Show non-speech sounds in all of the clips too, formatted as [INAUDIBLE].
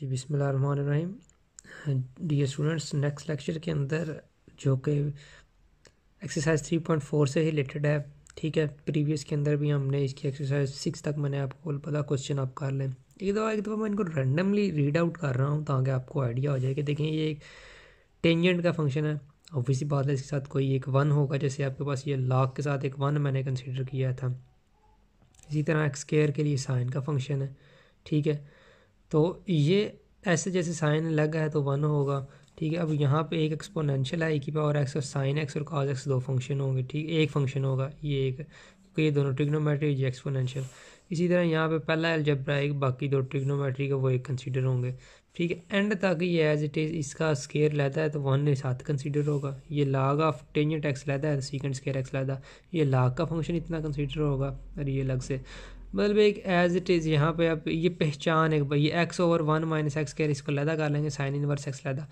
जी Rahim dear students next lecture के अंदर जो कि एक्सरसाइज थ्री पॉइंट फोर से रिलेटेड है ठीक है प्रीवियस के अंदर भी हमने इसकी एक्सरसाइज सिक्स तक मैंने आपको पता क्वेश्चन आप कर लें एक दफ़ा एक दफ़ा मैं इनको रैंडमली रीड आउट कर रहा हूँ ताकि आपको आइडिया हो जाए कि देखें ये एक टेंजेंट का फंक्शन है ऑब्वियसली बात है इसके साथ कोई एक वन होगा जैसे आपके पास ये लाख के साथ एक वन मैंने कंसिडर किया था इसी तरह एक्सकेयर के लिए साइन का फंक्शन है ठीक है तो ये ऐसे जैसे साइन अलग है तो वन होगा ठीक है अब यहाँ पे एक एक्सपोनेंशियल e है एक की पावर एक्स और साइन एक्स और कॉज एक्स दो फंक्शन होंगे ठीक एक फंक्शन होगा ये एक क्योंकि ये दोनों ट्रिग्नोमेट्री ये एक्सपोनेंशियल इसी तरह यहाँ पे पहला एल्जब्रा एक बाकी दो ट्रिग्नोमेट्री का वो एक कंसिडर होंगे ठीक है एंड तक ये एज इट इज़ इसका स्केयर लेता है तो वन साथ कंसिडर होगा ये लाग ऑफ टेंजेंट एक्स लेता है तो सीकेंड स्केयर एक्स लेता ये लाग का फंक्शन इतना कंसिडर होगा और ये अलग से मतलब एक एज इट इज़ यहाँ पे आप ये पहचान है भाई ये x over one minus x square इसको लैदा कर लेंगे साइन इनवर्स एक्स लैदा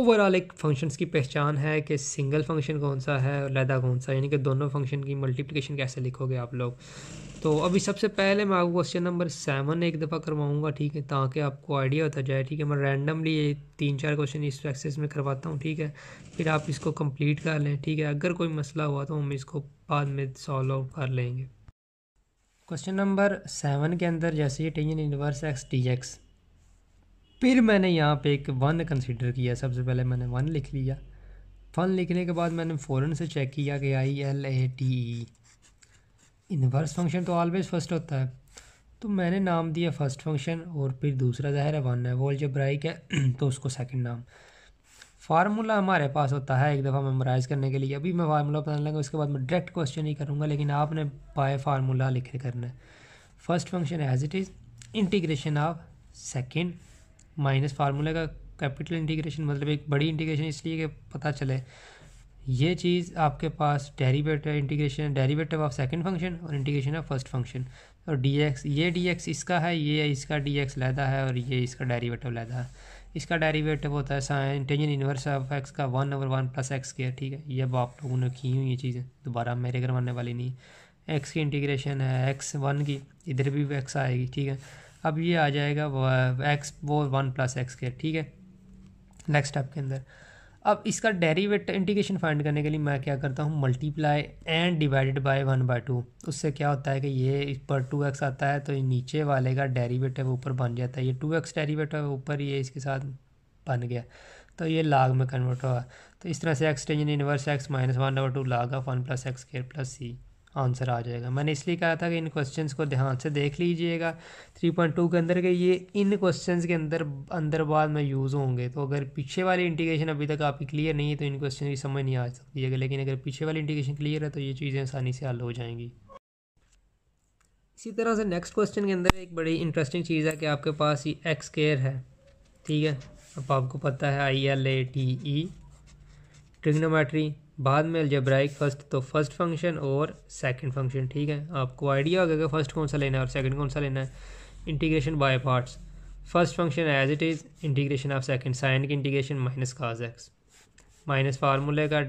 ओवरऑल एक फंक्शन की पहचान है कि सिंगल फंक्शन कौन सा है और लैदा कौन सा यानी कि दोनों फंक्शन की मल्टीप्लिकेशन कैसे लिखोगे आप लोग तो अभी सबसे पहले मैं आपको क्वेश्चन नंबर सेवन एक दफ़ा करवाऊंगा ठीक है ताकि आपको आइडिया होता जाए ठीक है मैं रैंडमली ये तीन चार क्वेश्चन इस एक्सेस में करवाता हूँ ठीक है फिर आप इसको कंप्लीट कर लें ठीक है अगर कोई मसला हुआ तो हम इसको बाद में सॉल्व आउट कर लेंगे क्वेश्चन नंबर सेवन के अंदर जैसे ये tangent inverse x d x फिर मैंने यहाँ पे एक वन कंसिडर किया सबसे पहले मैंने वन लिख लिया वन लिखने के बाद मैंने फ़ौरन से चेक किया कि I L A T E inverse function तो ऑलवेज़ फर्स्ट होता है तो मैंने नाम दिया फर्स्ट फंक्शन और फिर दूसरा जहर है वन है वो जब ब्राइक है [CLEARS THROAT] तो उसको सेकेंड नाम फार्मूला हमारे पास होता है एक दफ़ा मेमोराइज़ करने के लिए अभी मैं फार्मूला बताने लगा उसके बाद मैं डायरेक्ट क्वेश्चन ही करूँगा लेकिन आपने पाए फार्मूला लिख के करना है first function as it is integration of second minus फार्मूले का कैपिटल इंटीग्रेशन मतलब एक बड़ी इंटीग्रेशन इसलिए कि पता चले ये चीज़ आपके पास derivative integration derivative of second function और इंटीग्रेशन ऑफ फर्स्ट फंक्शन और एक्स ये एक्स इसका है ये इसका एक्स लहदा है और ये इसका डेरीवेटिव लहदा है इसका डेरिवेटिव होता है sine tangent inverse of x का one over one plus x square ठीक है ये अब आप लोगों ने की हुई ये चीज़ें दोबारा मेरे घर मानने वाली नहीं एक्स की इंटीग्रेशन है एक्स वन की इधर भी एक्स आएगी ठीक है अब ये आ जाएगा एक्स वो वन प्लस एक्स केयर ठीक है नेक्स्ट स्टेप के अंदर अब इसका डेरीवेट इंटीग्रेशन फाइंड करने के लिए मैं क्या करता हूँ multiply and divided by one by two उससे क्या होता है कि ये इस पर टू एक्स आता है तो ये नीचे वाले का डेरीवेट है वो ऊपर बन जाता है ये टू एक्स डेरीवेट है ऊपर ये इसके साथ बन गया तो ये लाग में कन्वर्ट हुआ तो इस तरह से x tangent inverse x minus one over two log of one plus x square plus c answer आ जाएगा मैंने इसलिए कहा था कि इन क्वेश्चंस को ध्यान से देख लीजिएगा 3.2 के अंदर के ये इन क्वेश्चंस के अंदर अंदर बाद में यूज़ होंगे तो अगर पीछे वाली इंटीग्रेशन अभी तक आपकी क्लियर नहीं है तो इन क्वेश्चन की समझ नहीं आ सकती है लेकिन अगर पीछे वाली इंटीग्रेशन क्लियर है तो ये चीज़ें आसानी से हल हो जाएंगी इसी तरह से नेक्स्ट क्वेश्चन के अंदर एक बड़ी इंटरेस्टिंग चीज़ है कि आपके पास ये एक्स केयर है ठीक है अब आपको पता है I L A T E trigonometry बाद में अलजब्राइक फर्स्ट तो फर्स्ट फंक्शन और सेकंड फंक्शन ठीक है आपको आइडिया हो गया कि फ़र्स्ट कौन सा लेना है और सेकंड कौन सा लेना है integration by parts first function as it is integration of second sine की integration minus cos x minus फार्मूले का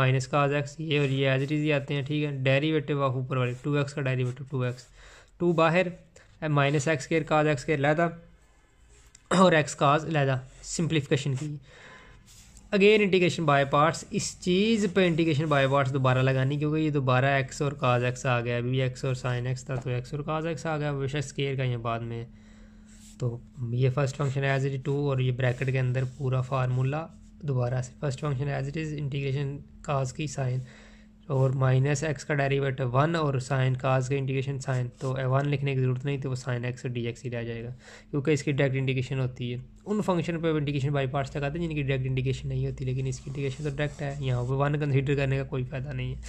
माइनस काज एक्स ये और ये एज इट इज़ आते हैं ठीक है डेरीवेटिव ऑफ ऊपर वाले टू एक्स का डेरीवेटिव टू एक्स टू बाहर minus x square cos x square लहदा और एक्स काज लहदा सिंप्लीफिकेशन की अगेन इंटीग्रेशन बाय पार्ट्स इस चीज़ पे इंटीग्रेशन बाय पार्ट्स दोबारा लगानी क्योंकि ये दोबारा एक्स और काज एक्स आ गया अभी एक्स और साइन एक्स था तो एक्स और काज एक्स आ गया बेशक स्केयर का यहाँ बाद में तो ये first function as it to और ये ब्रैकेट के अंदर पूरा फार्मूला दोबारा से first function as it is integration cos की साइन और माइनस एक्स का डेरिवेटिव वन और साइन काज का इंडिकेशन साइन तो वन लिखने की ज़रूरत नहीं तो वो साइन एक्स डी एक्स ही रह जाएगा क्योंकि इसकी डायरेक्ट इंडिकेशन होती है उन फंक्शन पर इंडिकेशन बाई पार्ट्स तक आते हैं जिनकी डायरेक्ट इंडिकेशन नहीं होती लेकिन इसकी इंडिकेशन तो डायरेक्ट है यहाँ पर वन कंसिडर करने का कोई फ़ायदा नहीं है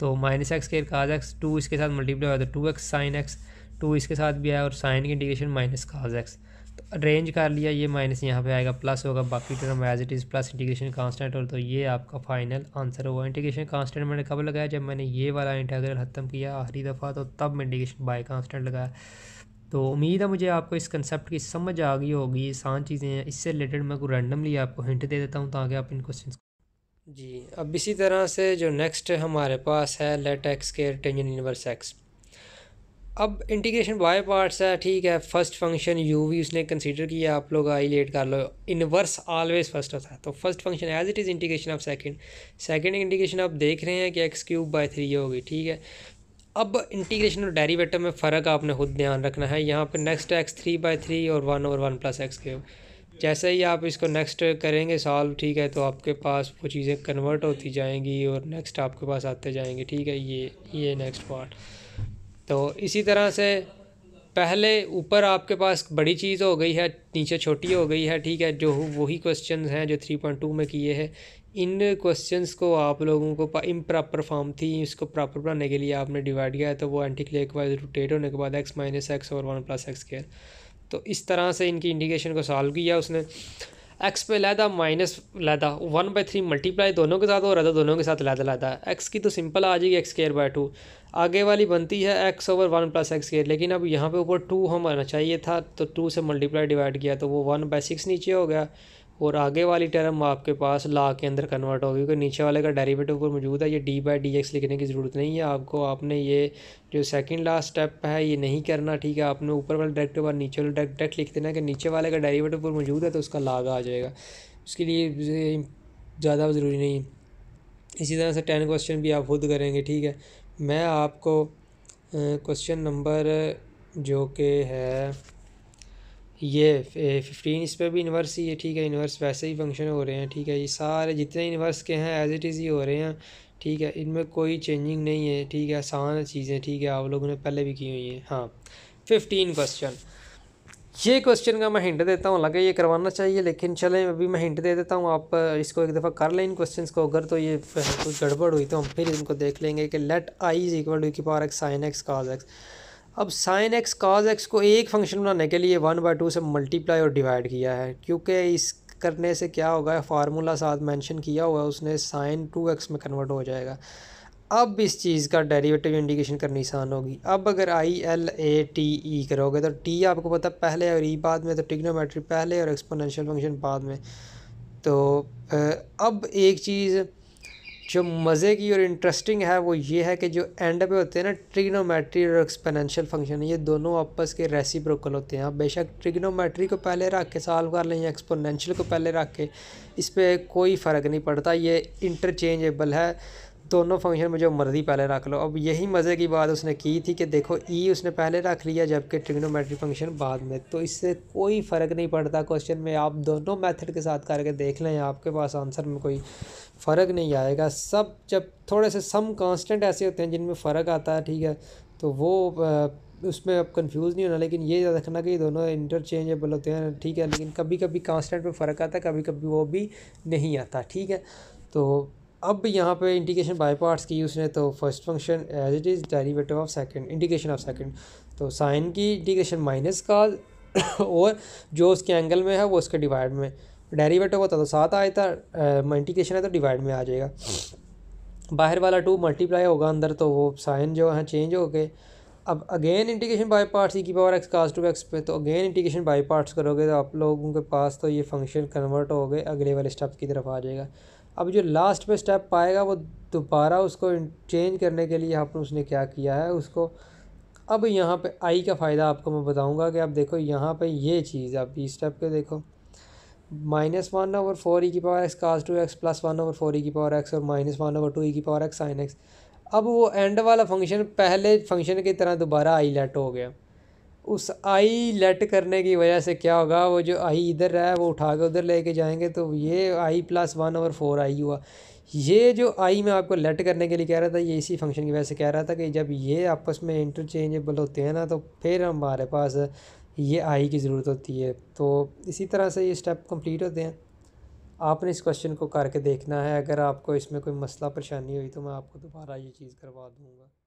तो minus x square cos x two इसके साथ मल्टीप्लाई होता है two x sine x two इसके साथ भी आया और साइन की integration minus cos x range कर लिया ये माइनस यहाँ पे आएगा प्लस होगा बाकी term as it is plus integration constant और तो ये आपका फाइनल आंसर होगा इंटीग्रेशन कांस्टेंट मैंने कब लगाया जब मैंने ये वाला इंटीग्रल ख़त्म किया आखिरी दफ़ा तो तब मैं इंटीग्रेशन बाय कांस्टेंट लगाया तो उम्मीद है मुझे आपको इस कंसेप्ट की समझ आ गई होगी आसान चीज़ें हैं इससे रिलेटेड मैं रैंडमली आपको हिंट दे देता हूँ ताकि आप इन क्वेश्चन जी अब इसी तरह से जो नेक्स्ट हमारे पास है लेट एक्स के टेंजन इनवर्स एक्स अब इंटीग्रेशन बाय पार्ट्स है ठीक है फर्स्ट फंक्शन यू वी उसने कंसीडर किया आप लोग आई लेट कर लो इनवर्स ऑलवेज फर्स्ट होता है तो first function as it is integration of second second integration आप देख रहे हैं कि एक्स क्यूब बाय थ्री होगी ठीक है अब इंटीग्रेशन और डेरीवेटिव में फ़र्क आपने खुद ध्यान रखना है यहाँ पर next x three by three और वन और वन प्लस एक्स क्यूब जैसे ही आप इसको नेक्स्ट करेंगे सॉल्व ठीक है तो आपके पास वो चीज़ें कन्वर्ट होती जाएंगी और नेक्स्ट आपके पास आते जाएंगे ठीक है ये ये नेक्स्ट पार्ट तो इसी तरह से पहले ऊपर आपके पास बड़ी चीज़ हो गई है नीचे छोटी हो गई है ठीक है जो वही क्वेश्चन हैं जो थ्री पॉइंट टू में किए हैं इन क्वेश्चंस को आप लोगों को इम प्रॉपर फॉर्म थी इसको प्रॉपर बनाने के लिए आपने डिवाइड किया है तो वो एंटी क्लेक वाइज रोटेट होने के बाद एक्स माइनस एक्स और वन प्लस एक्स स्केयर तो इस तरह से इनकी इंडिकेशन को सॉल्व किया उसने एक्स पे लैदा माइनस लैदा वन बाई थ्री मल्टीप्लाई दोनों के साथ और रहता दोनों के साथ लैदा लादा एक्स की तो सिंपल आ जाएगी एक्स केयर बाई टू आगे वाली बनती है x over one plus x square लेकिन अब यहाँ पे ऊपर टू हम आना चाहिए था तो टू से मल्टीप्लाई डिवाइड किया तो वो वन बाई सिक्स नीचे हो गया और आगे वाली टर्म आपके पास ला के अंदर कन्वर्ट होगी क्योंकि नीचे वाले का डेरिवेटिव ऊपर मौजूद है ये डी बाई डी एक्स लिखने की ज़रूरत नहीं है आपको आपने ये जो सेकंड लास्ट स्टेप है ये नहीं करना ठीक है आपने ऊपर वाले डायरेक्टिव और नीचे वाला डायरेक्ट लिख देना कि नीचे वाले का डेरिवेटिव ऊपर मौजूद है तो उसका लाग आ जाएगा उसके लिए ज़्यादा ज़रूरी नहीं है इसी तरह से टेन क्वेश्चन भी आप खुद करेंगे ठीक है मैं आपको क्वेश्चन नंबर जो कि है ये फिफ्टीन इस पर भी इनवर्स ही है ठीक है इनवर्स वैसे ही फंक्शन हो रहे हैं ठीक है ये सारे जितने इनवर्स के हैं एज इट इज़ ही हो रहे हैं ठीक है इनमें कोई चेंजिंग नहीं है ठीक है आसान चीज़ें ठीक है आप लोगों ने पहले भी की हुई हैं हाँ फिफ्टीन क्वेश्चन ये क्वेश्चन का मैं हिंट देता हूँ हालांकि ये करवाना चाहिए लेकिन चलें अभी मैं हिंट दे देता हूँ आप इसको एक दफ़ा कर लें इन क्वेश्चन को अगर तो ये कुछ गड़बड़ हुई तो हम फिर इनको देख लेंगे कि let I is equal to की power x sine x cos x अब साइन एक्स काज एक्स को एक फंक्शन बनाने के लिए वन बाई टू से मल्टीप्लाई और डिवाइड किया है क्योंकि इस करने से क्या होगा फार्मूला साथ मेंशन किया हुआ है उसने साइन टू एक्स में कन्वर्ट हो जाएगा अब इस चीज़ का डेरिवेटिव इंडिकेशन करनी आसान होगी अब अगर आई एल ए टी ई करोगे तो टी आपको पता पहले और ई e बाद में तो टिग्नोमेट्री पहले और एक्सपोनेंशियल फंक्शन बाद में तो अब एक चीज़ जो मज़े की और इंटरेस्टिंग है वो ये है कि जो एंड पे होते हैं ना ट्रिग्नोमेट्री और एक्सपेनेंशियल फंक्शन ये दोनों आपस के ब्रोकल होते हैं आप बेशक ट्रिग्नोमेट्री को पहले रख के सॉल्व कर लें या एक्सपोनेंशियल को पहले रख के इस पर कोई फ़र्क नहीं पड़ता ये इंटरचेंजेबल है दोनों फंक्शन में जो मर्जी पहले रख लो अब यही मज़े की बात उसने की थी कि देखो ई e उसने पहले रख लिया जबकि ट्रिग्नोमेट्री फंक्शन बाद में तो इससे कोई फ़र्क नहीं पड़ता क्वेश्चन में आप दोनों मेथड के साथ करके देख लें आपके पास आंसर में कोई फ़र्क नहीं आएगा सब जब थोड़े से सम कांस्टेंट ऐसे होते हैं जिनमें फ़र्क आता है ठीक है तो वो उसमें अब कंफ्यूज नहीं होना लेकिन ये याद रखना कि दोनों इंटरचेंजेबल होते हैं ठीक है लेकिन कभी कभी कांस्टेंट में फ़र्क आता है कभी कभी वो भी नहीं आता ठीक है तो अब यहाँ पे इंडिकेशन बाई पार्ट्स की उसने तो first function as it is derivative of second integration of second तो साइन की इंटीग्रेशन माइनस का [COUGHS] और जो उसके एंगल में है वो उसके डिवाइड में डेरिवेटिव होता तो साथ आया था इंटीग्रेशन है तो डिवाइड तो में आ जाएगा बाहर वाला टू मल्टीप्लाई होगा अंदर तो वो साइन जो है चेंज हो गए अब again integration by parts e की power x cos two x पे तो अगेन इंटीग्रेशन बाई पार्ट्स करोगे तो आप लोगों के पास तो ये फंक्शन कन्वर्ट हो गए अगले वाले स्टेप की तरफ आ जाएगा अब जो लास्ट में स्टेप पाएगा वो दोबारा उसको चेंज करने के लिए यहाँ पर उसने क्या किया है उसको अब यहाँ पे आई का फ़ायदा आपको मैं बताऊँगा कि आप देखो यहाँ पे ये चीज़ आप इस स्टेप के देखो minus one over four e की power x cos two x plus one over four e की पावर एक्स और minus one over two e की पावर एक्स साइन एक्स अब वो एंड वाला फंक्शन पहले फंक्शन की तरह दोबारा आई लेट हो गया उस आई लेट करने की वजह से क्या होगा वो जो आई इधर रहा है वो उठा के उधर लेके जाएंगे तो ये आई प्लस वन और फोर आई हुआ ये जो आई मैं आपको लेट करने के लिए कह रहा था ये इसी फंक्शन की वजह से कह रहा था कि जब ये आपस में इंटरचेंजेबल होते हैं ना तो फिर हमारे पास ये आई की ज़रूरत होती है तो इसी तरह से ये स्टेप कम्प्लीट होते हैं आपने इस क्वेश्चन को करके देखना है अगर आपको इसमें कोई मसला परेशानी हुई तो मैं आपको दोबारा ये चीज़ करवा दूँगा